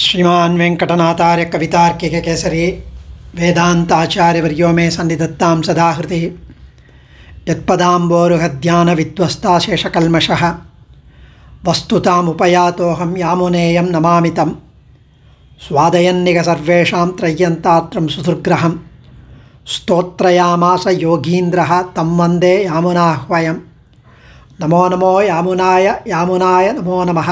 श्रीमान् वेङ्कटनाथार्य कवितार्किककेसरी वेदान्ताचार्यवर्यो मे सन्निधत्तां सदा हृदि यत्पदाम्बोरुहध्यानविध्वस्ताशेषकल्मषः वस्तुतामुपयातोऽहं यामुनेयं नमामि तं स्वादयन्निह सर्वेषां त्रय्यन्तात्रं सुदुर्ग्रहं स्तोत्रयामास योगीन्द्रः तं वन्दे यामुनाह्वयं नमो नमो यामुनाय यामुनाय नमो नमः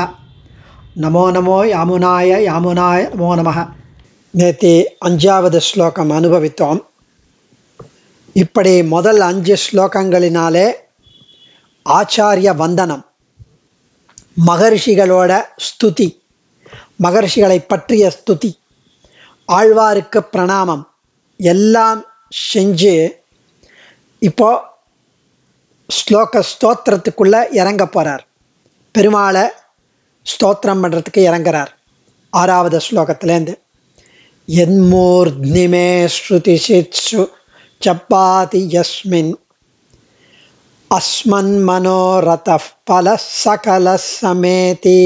நமோ நமோ யாமுனாய யாமுனாய நமோ நம நேற்று அஞ்சாவது ஸ்லோகம் அனுபவித்தோம் இப்படி முதல் அஞ்சு ஸ்லோகங்களினாலே ஆச்சாரிய வந்தனம் மகர்ஷிகளோட ஸ்துதி மகர்ஷிகளை பற்றிய ஸ்துதி ஆழ்வாருக்கு பிரணாமம் எல்லாம் செஞ்சு இப்போ ஸ்லோக ஸ்தோத்திரத்துக்குள்ளே இறங்க போகிறார் பெருமாளை ஸ்தோத்திரம் பண்ணுறதுக்கு இறங்குறார் ஆறாவது ஸ்லோகத்துலேருந்து என்மூர்த்னிமே ஸ்ருதி சித்ஷு சப்பாதி யஸ்மின் அஸ்மன் மனோரத பல சகல சமேதி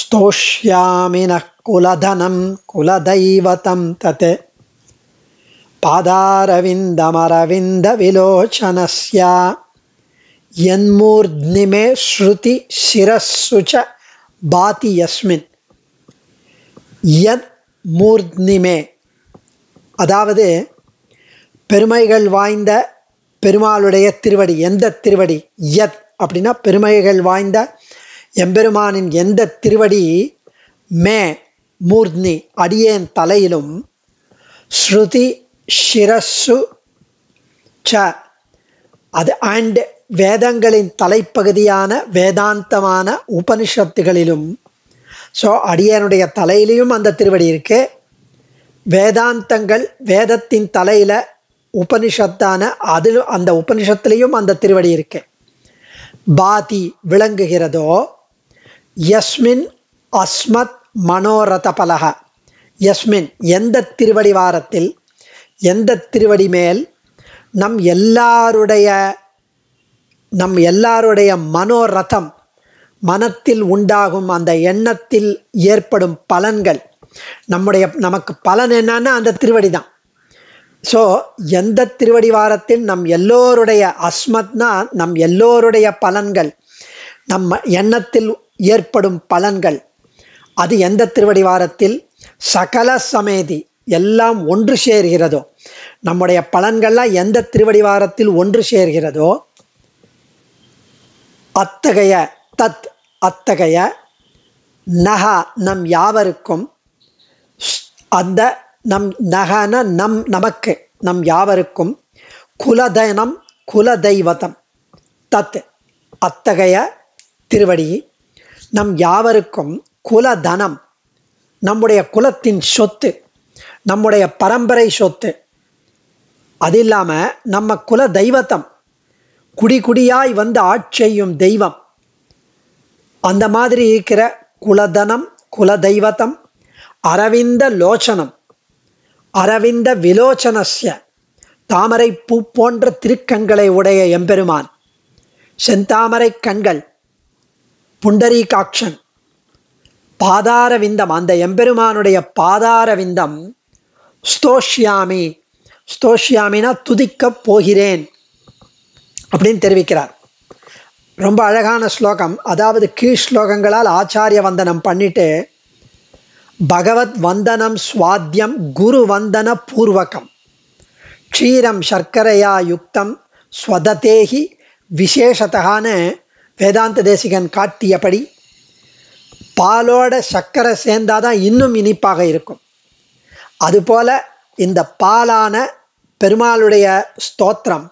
स्तोष्यामि नः कुलधनं कुलदैवतं तत् पादारविन्दमरविन्दविलोचनस्य என்மூர்த்னிமே ஸ்ருதி சிரசுச்ச பாதி யஸ்மின் यस्मिன் யத் மூர்த்னிமே அதாவது பெருமைகள் வாய்ந்த பெருமாளுடைய திருவடி எந்த திருவடி யத் அப்படின்னா பெருமைகள் வாய்ந்த எம்பெருமானின் எந்த திருவடி மே மூர்த்னி அடியேன் தலையிலும் ஸ்ருதி ஷிரஸ்ஸு ச அது அண்ட் வேதங்களின் தலைப்பகுதியான வேதாந்தமான உபனிஷத்துகளிலும் ஸோ அடியனுடைய தலையிலையும் அந்த திருவடி இருக்கு வேதாந்தங்கள் வேதத்தின் தலையில் உபனிஷத்தான அதில் அந்த உபனிஷத்துலேயும் அந்த திருவடி இருக்கு பாதி விளங்குகிறதோ யஸ்மின் அஸ்மத் மனோரத பலக யஸ்மின் எந்த திருவடி வாரத்தில் எந்த திருவடி மேல் நம் எல்லாருடைய நம் எல்லாருடைய மனோரதம் மனத்தில் உண்டாகும் அந்த எண்ணத்தில் ஏற்படும் பலன்கள் நம்முடைய நமக்கு பலன் என்னன்னா அந்த திருவடி தான் ஸோ எந்த திருவடி வாரத்தில் நம் எல்லோருடைய அஸ்மத்னா நம் எல்லோருடைய பலன்கள் நம்ம எண்ணத்தில் ஏற்படும் பலன்கள் அது எந்த திருவடி வாரத்தில் சகல சமேதி எல்லாம் ஒன்று சேர்கிறதோ நம்முடைய பலன்கள்லாம் எந்த திருவடி வாரத்தில் ஒன்று சேர்கிறதோ அத்தகைய தத் அத்தகைய நக நம் யாவருக்கும் அந்த நம் நகன நம் நமக்கு நம் யாவருக்கும் குலதனம் குலதெய்வதம் தத் அத்தகைய திருவடி நம் யாவருக்கும் குலதனம் நம்முடைய குலத்தின் சொத்து நம்முடைய பரம்பரை சொத்து அது இல்லாமல் நம்ம குல தெய்வத்தம் குடிகுடியாய் வந்து ஆட்சியும் தெய்வம் அந்த மாதிரி இருக்கிற குலதனம் தெய்வத்தம் அரவிந்த லோச்சனம் அரவிந்த விலோச்சனஸ்ய தாமரை பூ போன்ற திருக்கண்களை உடைய எம்பெருமான் செந்தாமரை கண்கள் புண்டரீகாட்சன் பாதாரவிந்தம் அந்த எம்பெருமானுடைய பாதாரவிந்தம் ஸ்தோஷ்யாமி ஸ்தோஷ்யாமினா துதிக்கப் போகிறேன் அப்படின்னு தெரிவிக்கிறார் ரொம்ப அழகான ஸ்லோகம் அதாவது கீழ் ஸ்லோகங்களால் ஆச்சாரிய வந்தனம் பண்ணிட்டு பகவத் வந்தனம் சுவாத்தியம் குரு வந்தன பூர்வகம் க்ஷீரம் சர்க்கரையா யுக்தம் ஸ்வததேகி விசேஷத்தகான வேதாந்த தேசிகன் காட்டியபடி பாலோட சர்க்கரை சேர்ந்தாதான் இன்னும் இனிப்பாக இருக்கும் அதுபோல இந்த பாலான பெருமாளுடைய ஸ்தோத்திரம்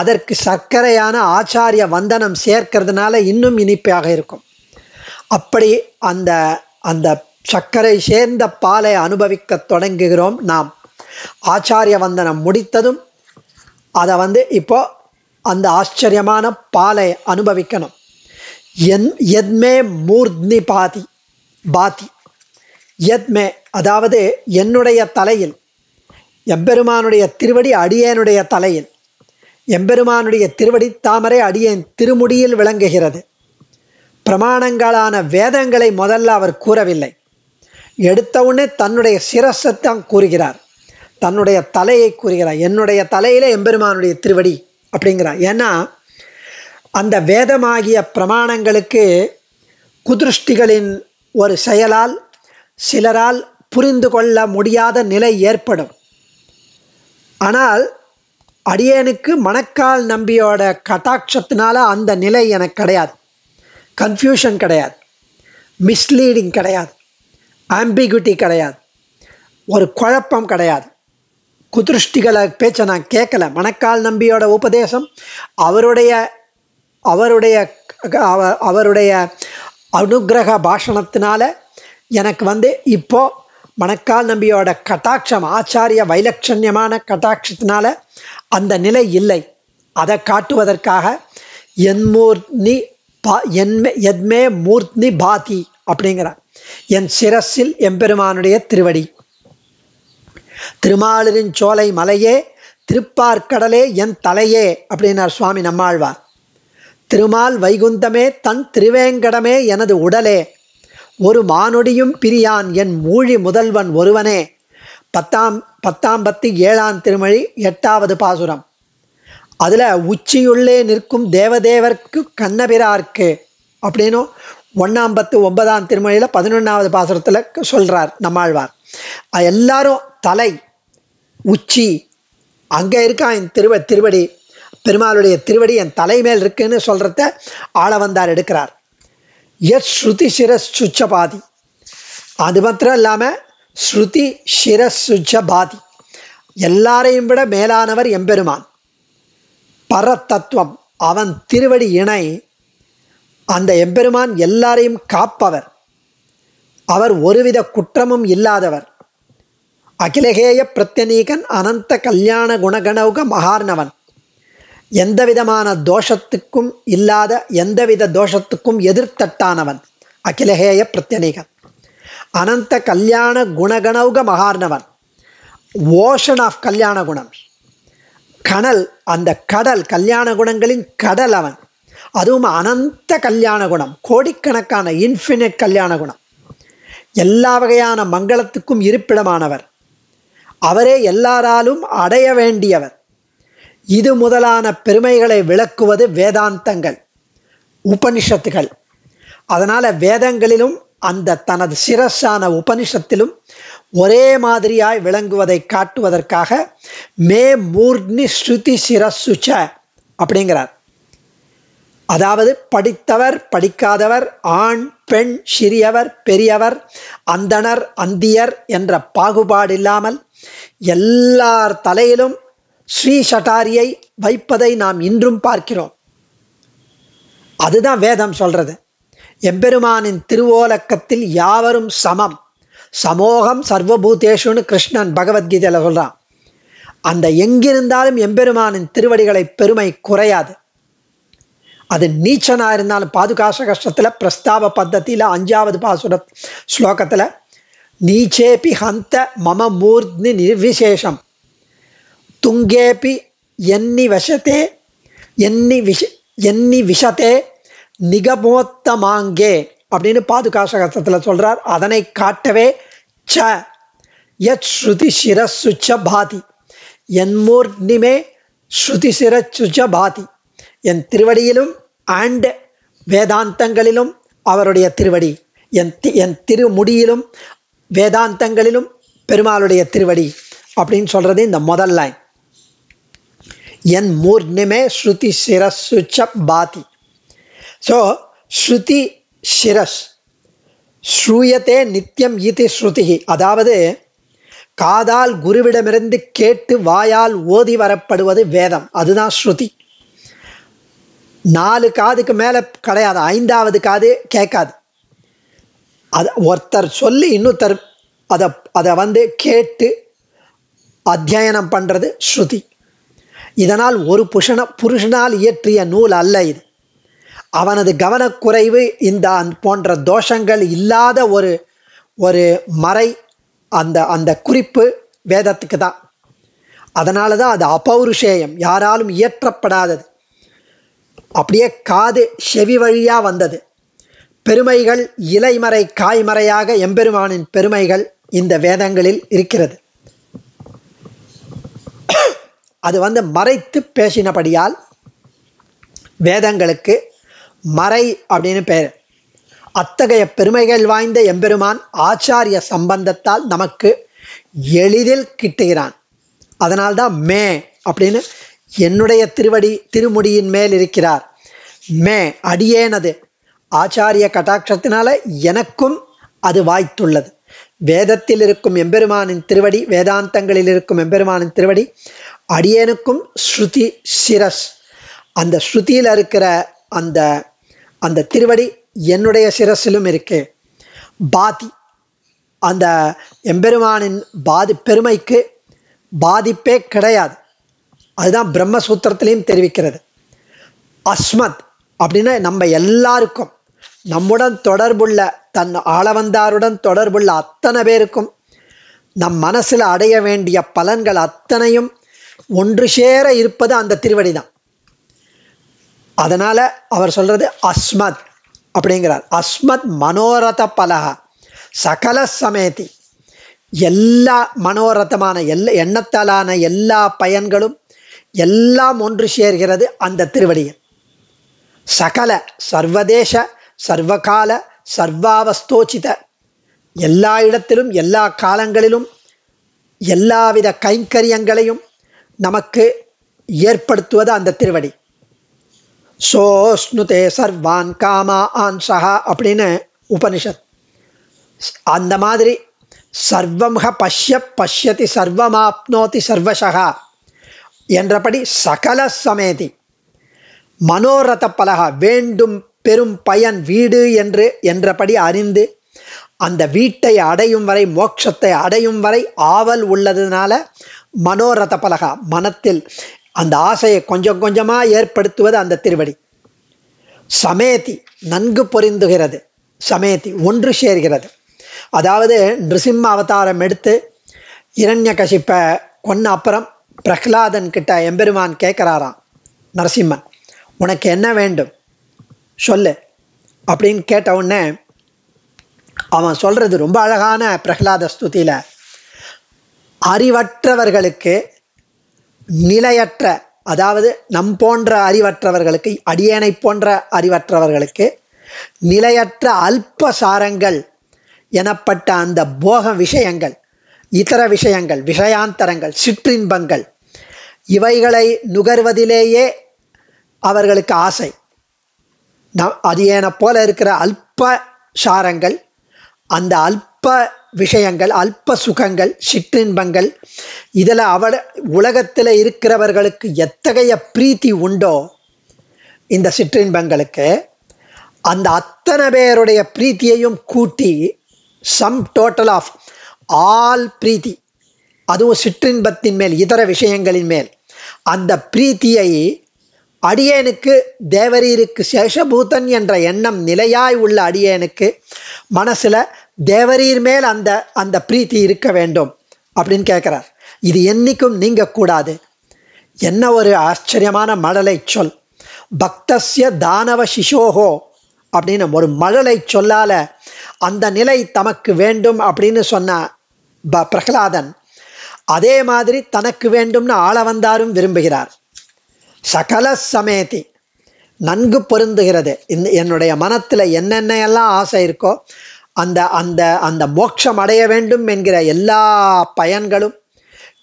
அதற்கு சர்க்கரையான ஆச்சாரிய வந்தனம் சேர்க்கிறதுனால இன்னும் இனிப்பாக இருக்கும் அப்படி அந்த அந்த சர்க்கரை சேர்ந்த பாலை அனுபவிக்க தொடங்குகிறோம் நாம் ஆச்சாரிய வந்தனம் முடித்ததும் அதை வந்து இப்போ அந்த ஆச்சரியமான பாலை அனுபவிக்கணும் என் எத்மே மூர்த்னி பாதி பாதி எத்மே அதாவது என்னுடைய தலையில் எப்பெருமானுடைய திருவடி அடியேனுடைய தலையில் எம்பெருமானுடைய திருவடி தாமரை அடியேன் திருமுடியில் விளங்குகிறது பிரமாணங்களான வேதங்களை முதல்ல அவர் கூறவில்லை எடுத்தவுடனே தன்னுடைய சிரசை தான் கூறுகிறார் தன்னுடைய தலையை கூறுகிறார் என்னுடைய தலையிலே எம்பெருமானுடைய திருவடி அப்படிங்கிறார் ஏன்னா அந்த வேதமாகிய பிரமாணங்களுக்கு குதிருஷ்டிகளின் ஒரு செயலால் சிலரால் புரிந்து கொள்ள முடியாத நிலை ஏற்படும் ஆனால் அடியனுக்கு மணக்கால் நம்பியோட கட்டாட்சத்தினால அந்த நிலை எனக்கு கிடையாது கன்ஃபியூஷன் கிடையாது மிஸ்லீடிங் கிடையாது ஆம்பிகுட்டி கிடையாது ஒரு குழப்பம் கிடையாது குதிருஷ்டிகளை பேச்சை நான் கேட்கல மணக்கால் நம்பியோட உபதேசம் அவருடைய அவருடைய அவருடைய அனுகிரக பாஷணத்தினால எனக்கு வந்து இப்போது மணக்கால் நம்பியோட கட்டாட்சம் ஆச்சாரிய வைலட்சண்யமான கட்டாட்சத்தினால அந்த நிலை இல்லை அதை காட்டுவதற்காக என்மூர்னி பா என்மே எத்மே மூர்த்னி பாதி அப்படிங்கிறார் என் சிரஸில் எம்பெருமானுடைய திருவடி திருமாலின் சோலை மலையே திருப்பார்கடலே என் தலையே அப்படின்னார் சுவாமி நம்மாழ்வார் திருமால் வைகுந்தமே தன் திருவேங்கடமே எனது உடலே ஒரு மானுடியும் பிரியான் என் மூழி முதல்வன் ஒருவனே பத்தாம் பத்தாம் பத்து ஏழாம் திருமொழி எட்டாவது பாசுரம் அதில் உச்சியுள்ளே நிற்கும் தேவதேவர்க்கு கண்ணபிரார்க்கு அப்படின்னும் ஒன்றாம் பத்து ஒன்பதாம் திருமொழியில் பதினொன்றாவது பாசுரத்தில் சொல்கிறார் நம்மாழ்வார் எல்லாரும் தலை உச்சி அங்கே இருக்கான் என் திருவ திருவடி பெருமாளுடைய திருவடி என் தலைமேல் இருக்குன்னு சொல்கிறத ஆளவந்தார் எடுக்கிறார் எத் ஸ்ருதி சுச்ச பாதி அது மாத்திரம் இல்லாமல் ஸ்ருதி சுச்ச பாதி எல்லாரையும் விட மேலானவர் எம்பெருமான் தத்துவம் அவன் திருவடி இணை அந்த எம்பெருமான் எல்லாரையும் காப்பவர் அவர் ஒருவித குற்றமும் இல்லாதவர் அகிலகேய பிரத்யநீகன் அனந்த கல்யாண குணகணவுக மகார்ணவன் எந்த விதமான தோஷத்துக்கும் இல்லாத எந்தவித தோஷத்துக்கும் எதிர்த்தட்டானவன் அகிலஹேய பிரத்யனிகன் அனந்த கல்யாண குணகணௌக மகார்ணவன் ஓஷன் ஆஃப் கல்யாண குணம் கனல் அந்த கடல் கல்யாண குணங்களின் கடல் அவன் அதுவும் அனந்த கல்யாண குணம் கோடிக்கணக்கான இன்ஃபினிட் கல்யாண குணம் எல்லா வகையான மங்களத்துக்கும் இருப்பிடமானவர் அவரே எல்லாராலும் அடைய வேண்டியவர் இது முதலான பெருமைகளை விளக்குவது வேதாந்தங்கள் உபனிஷத்துகள் அதனால் வேதங்களிலும் அந்த தனது சிரஸான உபனிஷத்திலும் ஒரே மாதிரியாய் விளங்குவதை காட்டுவதற்காக மே மூர்னி ஸ்ருதி சிரசுச்ச அப்படிங்கிறார் அதாவது படித்தவர் படிக்காதவர் ஆண் பெண் சிறியவர் பெரியவர் அந்தனர் அந்தியர் என்ற பாகுபாடில்லாமல் எல்லார் தலையிலும் ஸ்ரீ ஷட்டாரியை வைப்பதை நாம் இன்றும் பார்க்கிறோம் அதுதான் வேதம் சொல்றது எம்பெருமானின் திருவோலக்கத்தில் யாவரும் சமம் சமோகம் சர்வபூதேஷுன்னு கிருஷ்ணன் பகவத்கீதையில் சொல்கிறான் அந்த எங்கிருந்தாலும் எம்பெருமானின் திருவடிகளை பெருமை குறையாது அது நீச்சனா இருந்தாலும் பாதுகாச கஷ்டத்தில் பிரஸ்தாப பத்தத்தியில் அஞ்சாவது பாசுர ஸ்லோகத்தில் நீச்சேபி ஹந்த மம மூர்த்னி நிர்விசேஷம் துங்கேபி எண்ணி வசத்தே எண்ணி விஷ எண்ணி விஷத்தே நிகமோத்தமாங்கே அப்படின்னு பாதுகாசகத்தில் சொல்கிறார் அதனை காட்டவே ச யத் ஸ்ருதி சிரசு பாதி என் மூர்ணிமே ஸ்ருதி சிரசு சுச்ச பாதி என் திருவடியிலும் அண்ட் வேதாந்தங்களிலும் அவருடைய திருவடி என் தி என் திருமுடியிலும் வேதாந்தங்களிலும் பெருமாளுடைய திருவடி அப்படின்னு சொல்கிறது இந்த முதல் லைன் என் மூர்ணிமே ஸ்ருதி சிரஸ் ச பாதி ஸோ ஸ்ருதி சிரஸ் ஸ்ரூயத்தே நித்தியம் இது ஸ்ருதி அதாவது காதால் குருவிடமிருந்து கேட்டு வாயால் ஓதி வரப்படுவது வேதம் அதுதான் ஸ்ருதி நாலு காதுக்கு மேலே கிடையாது ஐந்தாவது காது கேட்காது அது ஒருத்தர் சொல்லி இன்னொருத்தர் அதை அதை வந்து கேட்டு அத்தியனம் பண்ணுறது ஸ்ருதி இதனால் ஒரு புருஷன புருஷனால் இயற்றிய நூல் அல்ல இது அவனது கவனக்குறைவு இந்த போன்ற தோஷங்கள் இல்லாத ஒரு ஒரு மறை அந்த அந்த குறிப்பு வேதத்துக்கு தான் அதனால தான் அது அபௌருஷேயம் யாராலும் இயற்றப்படாதது அப்படியே காது செவி வழியாக வந்தது பெருமைகள் இலைமறை காய்மறையாக எம்பெருமானின் பெருமைகள் இந்த வேதங்களில் இருக்கிறது அது வந்து மறைத்து பேசினபடியால் வேதங்களுக்கு மறை அப்படின்னு பெயர் அத்தகைய பெருமைகள் வாய்ந்த எம்பெருமான் ஆச்சாரிய சம்பந்தத்தால் நமக்கு எளிதில் கிட்டுகிறான் அதனால்தான் மே அப்படின்னு என்னுடைய திருவடி திருமுடியின் மேல் இருக்கிறார் மே அடியேனது ஆச்சாரிய கட்டாட்சத்தினால எனக்கும் அது வாய்த்துள்ளது வேதத்தில் இருக்கும் எம்பெருமானின் திருவடி வேதாந்தங்களில் இருக்கும் எம்பெருமானின் திருவடி அடியனுக்கும் ஸ்ருதி சிரஸ் அந்த ஸ்ருதியில் இருக்கிற அந்த அந்த திருவடி என்னுடைய சிரஸிலும் இருக்கு பாதி அந்த எம்பெருமானின் பாதி பெருமைக்கு பாதிப்பே கிடையாது அதுதான் பிரம்மசூத்திரத்திலையும் தெரிவிக்கிறது அஸ்மத் அப்படின்னா நம்ம எல்லாருக்கும் நம்முடன் தொடர்புள்ள தன் ஆளவந்தாருடன் தொடர்புள்ள அத்தனை பேருக்கும் நம் மனசில் அடைய வேண்டிய பலன்கள் அத்தனையும் ஒன்று சேர இருப்பது அந்த திருவடி தான் அதனால் அவர் சொல்கிறது அஸ்மத் அப்படிங்கிறார் அஸ்மத் மனோரத பலக சகல சமேதி எல்லா மனோரதமான எல்லா எண்ணத்தாலான எல்லா பயன்களும் எல்லாம் ஒன்று சேர்கிறது அந்த திருவடியில் சகல சர்வதேச சர்வகால சர்வாவஸ்தோச்சித எல்லா இடத்திலும் எல்லா காலங்களிலும் எல்லாவித கைங்கரியங்களையும் நமக்கு ஏற்படுத்துவது அந்த திருவடி சோஸ்னுதே சர்வான் காமா ஆன் சஹா அப்படின்னு உபனிஷத் அந்த மாதிரி சர்வம்ஹ பஷ்ய பஷ்யதி சர்வமாப்னோதி சர்வசகா என்றபடி சகல சமேதி மனோரத பலகா வேண்டும் பெரும் பயன் வீடு என்று என்றபடி அறிந்து அந்த வீட்டை அடையும் வரை மோட்சத்தை அடையும் வரை ஆவல் உள்ளதுனால மனோரத பலகா மனத்தில் அந்த ஆசையை கொஞ்சம் கொஞ்சமாக ஏற்படுத்துவது அந்த திருவடி சமேதி நன்கு பொருந்துகிறது சமேதி ஒன்று சேர்கிறது அதாவது நிருசிம்ம அவதாரம் எடுத்து இரண்ய கசிப்பை கொன்ன அப்புறம் பிரஹ்லாதன் கிட்ட எம்பெருமான் கேட்குறாராம் நரசிம்மன் உனக்கு என்ன வேண்டும் சொல்லு அப்படின்னு கேட்ட உடனே அவன் சொல்கிறது ரொம்ப அழகான பிரகலாத ஸ்துதியில் அறிவற்றவர்களுக்கு நிலையற்ற அதாவது நம் போன்ற அறிவற்றவர்களுக்கு அடியேனை போன்ற அறிவற்றவர்களுக்கு நிலையற்ற அல்ப சாரங்கள் எனப்பட்ட அந்த போக விஷயங்கள் இதர விஷயங்கள் விஷயாந்தரங்கள் சிற்றின்பங்கள் இவைகளை நுகர்வதிலேயே அவர்களுக்கு ஆசை அது ஏன போல இருக்கிற அல்ப சாரங்கள் அந்த அல்ப விஷயங்கள் அல்ப சுகங்கள் சிற்றின்பங்கள் இதில் அவள் உலகத்தில் இருக்கிறவர்களுக்கு எத்தகைய பிரீத்தி உண்டோ இந்த சிற்றின்பங்களுக்கு அந்த அத்தனை பேருடைய பிரீத்தியையும் கூட்டி சம் டோட்டல் ஆஃப் ஆல் பிரீத்தி அதுவும் சிற்றின்பத்தின் மேல் இதர விஷயங்களின் மேல் அந்த பிரீத்தியை அடியேனுக்கு தேவரீருக்கு சேஷபூதன் என்ற எண்ணம் நிலையாய் உள்ள அடியேனுக்கு மனசில் தேவரீர் மேல் அந்த அந்த பிரீத்தி இருக்க வேண்டும் அப்படின்னு கேட்குறார் இது என்றைக்கும் நீங்கக்கூடாது என்ன ஒரு ஆச்சரியமான மழலை சொல் பக்தஸ்ய தானவ சிசோகோ அப்படின்னு ஒரு மழலை சொல்லால அந்த நிலை தமக்கு வேண்டும் அப்படின்னு சொன்ன ப பிரகலாதன் அதே மாதிரி தனக்கு வேண்டும்னு ஆள வந்தாரும் விரும்புகிறார் சகல சமேதி நன்கு பொருந்துகிறது இந்த என்னுடைய மனத்தில் என்னென்ன எல்லாம் ஆசை இருக்கோ அந்த அந்த அந்த மோட்சம் அடைய வேண்டும் என்கிற எல்லா பயன்களும்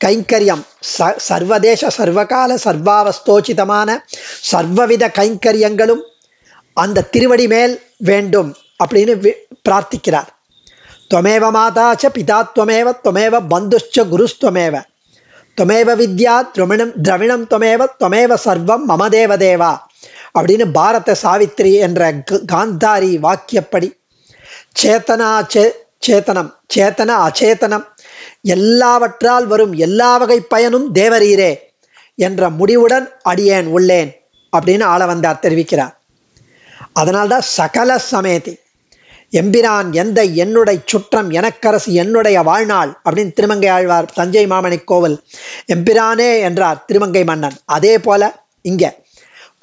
கைங்கரியம் ச சர்வதேச சர்வகால சர்வாவஸ்தோச்சிதமான சர்வவித கைங்கரியங்களும் அந்த திருவடி மேல் வேண்டும் அப்படின்னு பிரார்த்திக்கிறார் துவமேவ மாதாச்ச பிதாத்வமேவ துவமேவ பந்துஷ்ச குருஸ்துவமேவ தொமேவ வித்யா திரமிணம் திரவிணம் தொமேவ தொமேவ சர்வம் மம தேவதேவா அப்படின்னு பாரத சாவித்ரி என்ற காந்தாரி வாக்கியப்படி சேத்தனா சே சேத்தனம் சேத்தன அச்சேத்தனம் எல்லாவற்றால் வரும் எல்லா வகை பயனும் தேவரீரே என்ற முடிவுடன் அடியேன் உள்ளேன் அப்படின்னு ஆளவந்தார் தெரிவிக்கிறார் அதனால்தான் சகல சமேதி எம்பிரான் எந்த என்னுடைய சுற்றம் எனக்கரசு என்னுடைய வாழ்நாள் அப்படின்னு திருமங்கை ஆழ்வார் தஞ்சை மாமணி கோவில் எம்பிரானே என்றார் திருமங்கை மன்னன் அதே போல இங்கே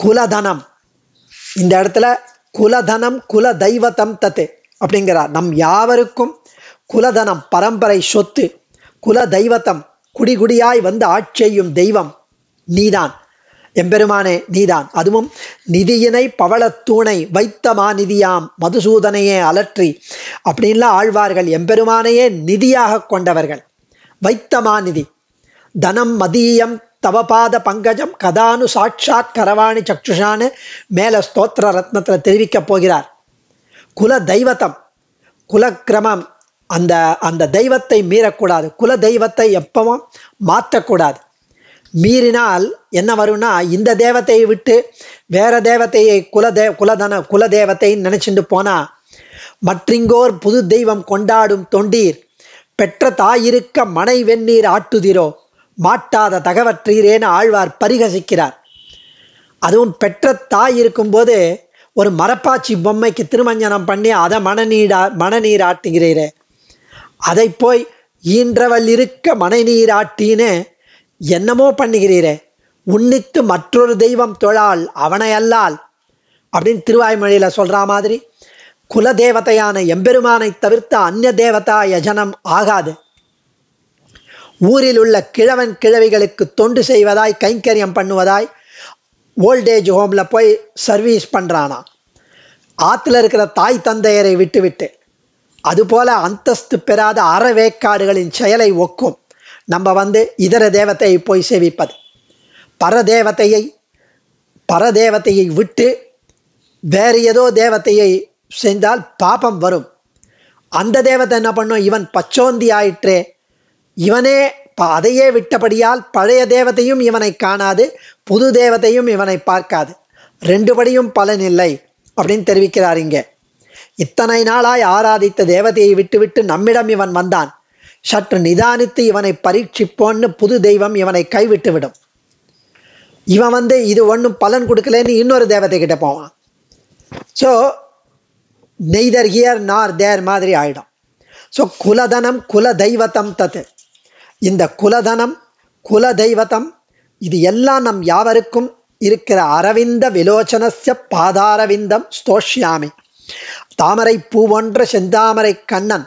குலதனம் இந்த இடத்துல குலதனம் குல தெய்வத்தம் தத்து அப்படிங்கிறார் நம் யாவருக்கும் குலதனம் பரம்பரை சொத்து குல தெய்வத்தம் குடிகுடியாய் வந்து ஆட்சியும் தெய்வம் நீதான் எம்பெருமானே நீதான் அதுவும் நிதியினை பவளத்தூணை வைத்த நிதியாம் மதுசூதனையே அலற்றி அப்படின்லாம் ஆழ்வார்கள் எம்பெருமானையே நிதியாக கொண்டவர்கள் வைத்த நிதி தனம் மதியம் தவபாத பங்கஜம் கதானு சாட்சாத் கரவாணி சக்ஷுஷான்னு மேலே ஸ்தோத்திர ரத்னத்தில் தெரிவிக்கப் போகிறார் குல தெய்வத்தம் குலக்கிரமம் அந்த அந்த தெய்வத்தை மீறக்கூடாது குல தெய்வத்தை எப்பவும் மாற்றக்கூடாது மீறினால் என்ன வரும்னா இந்த தேவத்தையை விட்டு வேற தேவத்தையை குலதே குலதன குலதேவத்தைன்னு நினச்சிட்டு போனால் மற்றிங்கோர் புது தெய்வம் கொண்டாடும் தொண்டீர் பெற்ற தாயிருக்க மனை வெந்நீர் ஆட்டுதிரோ மாட்டாத தகவற்றீரேன்னு ஆழ்வார் பரிகசிக்கிறார் அதுவும் பெற்ற தாய் இருக்கும்போது ஒரு மரப்பாச்சி பொம்மைக்கு திருமஞ்சனம் பண்ணி அதை மனநீடா மனநீர் ஆட்டுகிறீரே அதை போய் ஈன்றவள் இருக்க மனைநீர் ஆட்டின்னு என்னமோ பண்ணுகிறீரே உன்னித்து மற்றொரு தெய்வம் தொழால் அவனை அல்லால் அப்படின்னு திருவாய்மொழியில் சொல்கிற மாதிரி குல தேவதையான எம்பெருமானை தவிர்த்த அந்நிய தேவதா யஜனம் ஆகாது ஊரில் உள்ள கிழவன் கிழவிகளுக்கு தொண்டு செய்வதாய் கைங்கரியம் பண்ணுவதாய் ஓல்டேஜ் ஹோமில் போய் சர்வீஸ் பண்ணுறானா ஆற்றுல இருக்கிற தாய் தந்தையரை விட்டுவிட்டு அதுபோல அந்தஸ்து பெறாத அறவேக்காடுகளின் செயலை ஒக்கும் நம்ம வந்து இதர தேவத்தையை போய் சேவிப்பது பரதேவத்தையை பரதேவத்தையை விட்டு வேறு ஏதோ தேவத்தையை செஞ்சால் பாபம் வரும் அந்த தேவத்தை என்ன பண்ணும் இவன் பச்சோந்தி ஆயிற்றே இவனே அதையே விட்டபடியால் பழைய தேவத்தையும் இவனை காணாது புது தேவத்தையும் இவனை பார்க்காது ரெண்டு படியும் பலன் இல்லை அப்படின்னு தெரிவிக்கிறார் இங்கே இத்தனை நாளாய் ஆராதித்த தேவதையை விட்டுவிட்டு நம்மிடம் இவன் வந்தான் சற்று நிதானித்து இவனை பரீட்சிப்போன்னு புது தெய்வம் இவனை கைவிட்டு விடும் இவன் வந்து இது ஒன்றும் பலன் கொடுக்கலன்னு இன்னொரு தேவத்தை கிட்ட போவான் ஸோ நெய்தர் ஹியர் நார் தேர் மாதிரி ஆயிடும் ஸோ குலதனம் குல தெய்வத்தம் தத்து இந்த குலதனம் குல தெய்வத்தம் இது எல்லாம் நம் யாவருக்கும் இருக்கிற அரவிந்த விலோச்சனச பாதாரவிந்தம் ஸ்தோஷ்யாமி தாமரை பூ ஒன்ற செந்தாமரை கண்ணன்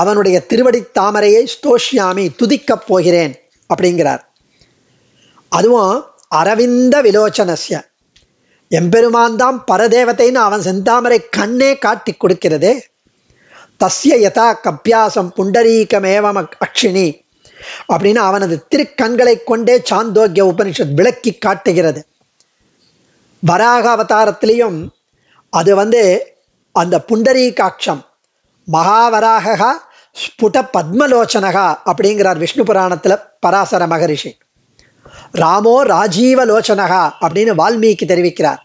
அவனுடைய திருவடி தாமரையை ஸ்தோஷியாமி துதிக்கப் போகிறேன் அப்படிங்கிறார் அதுவும் அரவிந்த விலோச்சனஸ்ய எம்பெருமான் தான் பரதேவத்தைன்னு அவன் செந்தாமரை கண்ணே காட்டி கொடுக்கிறதே தஸ்ய யதா கப்பியாசம் புண்டரீகமேவம் அக்ஷினி அப்படின்னு அவனது திருக்கண்களை கொண்டே சாந்தோக்கிய உபனிஷத் விளக்கி காட்டுகிறது வராக அவதாரத்திலையும் அது வந்து அந்த புண்டரீகாட்சம் மகாவராகா ஸ்புட பத்மலோச்சனகா அப்படிங்கிறார் விஷ்ணு புராணத்தில் பராசர மகரிஷி ராமோ ராஜீவலோச்சனகா அப்படின்னு வால்மீகி தெரிவிக்கிறார்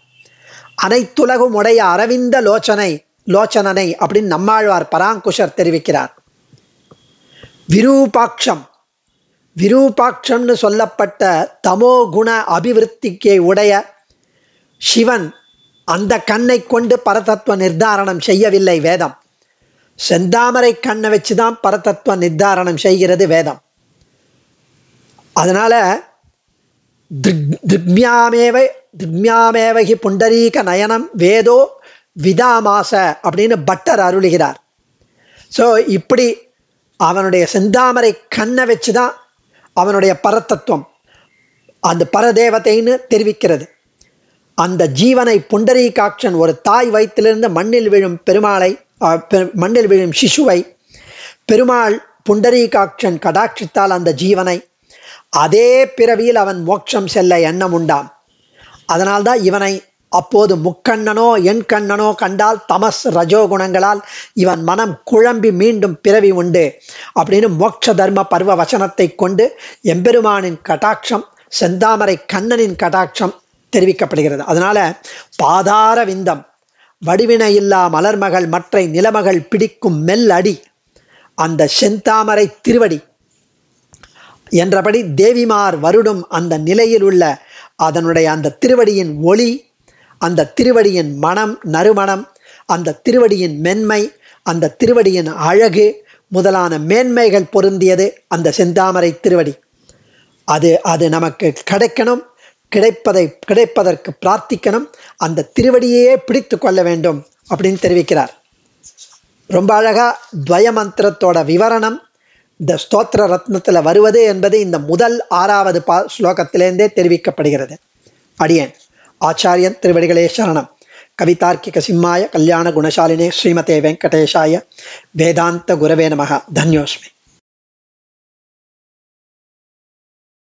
அனைத்துலகும் உடைய அரவிந்த லோச்சனை லோச்சனனை அப்படின்னு நம்மாழ்வார் பராங்குஷர் தெரிவிக்கிறார் விரூபாட்சம் விரூபாட்சம்னு சொல்லப்பட்ட தமோ குண அபிவிருத்திக்கை உடைய சிவன் அந்த கண்ணை கொண்டு பரதத்துவ நிர்தாரணம் செய்யவில்லை வேதம் செந்தாமரை கண்ணை வச்சு தான் பரதத்துவம் நிர்தாரணம் செய்கிறது வேதம் அதனால் திருக்மியாமேவ திருக்மியாமேவகி புண்டரீக நயனம் வேதோ விதாமாச அப்படின்னு பட்டர் அருளுகிறார் ஸோ இப்படி அவனுடைய செந்தாமரை கண்ணை வச்சு தான் அவனுடைய பரதத்துவம் அந்த பரதேவத்தைன்னு தெரிவிக்கிறது அந்த ஜீவனை புண்டரீகாட்சன் ஒரு தாய் வயிற்றிலிருந்து மண்ணில் விழும் பெருமாளை மண்ணில் விழும் சிசுவை பெருமாள் புண்டரீகாட்சன் கடாட்சித்தால் அந்த ஜீவனை அதே பிறவியில் அவன் மோட்சம் செல்ல எண்ணம் உண்டாம் அதனால்தான் இவனை அப்போது முக்கண்ணனோ என் கண்ணனோ கண்டால் தமஸ் ரஜோ குணங்களால் இவன் மனம் குழம்பி மீண்டும் பிறவி உண்டு அப்படின்னு மோட்ச தர்ம பர்வ வசனத்தை கொண்டு எம்பெருமானின் கடாட்சம் செந்தாமரை கண்ணனின் கடாட்சம் தெரிவிக்கப்படுகிறது அதனால் பாதார விந்தம் வடிவினையில்லா மலர்மகள் மற்றை நிலமகள் பிடிக்கும் மெல் அடி அந்த செந்தாமரை திருவடி என்றபடி தேவிமார் வருடும் அந்த நிலையில் உள்ள அதனுடைய அந்த திருவடியின் ஒளி அந்த திருவடியின் மனம் நறுமணம் அந்த திருவடியின் மென்மை அந்த திருவடியின் அழகு முதலான மேன்மைகள் பொருந்தியது அந்த செந்தாமரை திருவடி அது அது நமக்கு கிடைக்கணும் கிடைப்பதை கிடைப்பதற்கு பிரார்த்திக்கணும் அந்த திருவடியே பிடித்து கொள்ள வேண்டும் அப்படின்னு தெரிவிக்கிறார் ரொம்ப அழகாக துவயமந்திரத்தோட விவரணம் இந்த ஸ்தோத்திர ரத்னத்தில் வருவது என்பது இந்த முதல் ஆறாவது பா ஸ்லோகத்திலேருந்தே தெரிவிக்கப்படுகிறது அடியேன் ஆச்சாரியன் திருவடிகளே சரணம் கவிதார்க்கிக சிம்மாய கல்யாண குணசாலினே ஸ்ரீமதே வெங்கடேஷாய வேதாந்த குரவே நமக தன்யோஸ்மி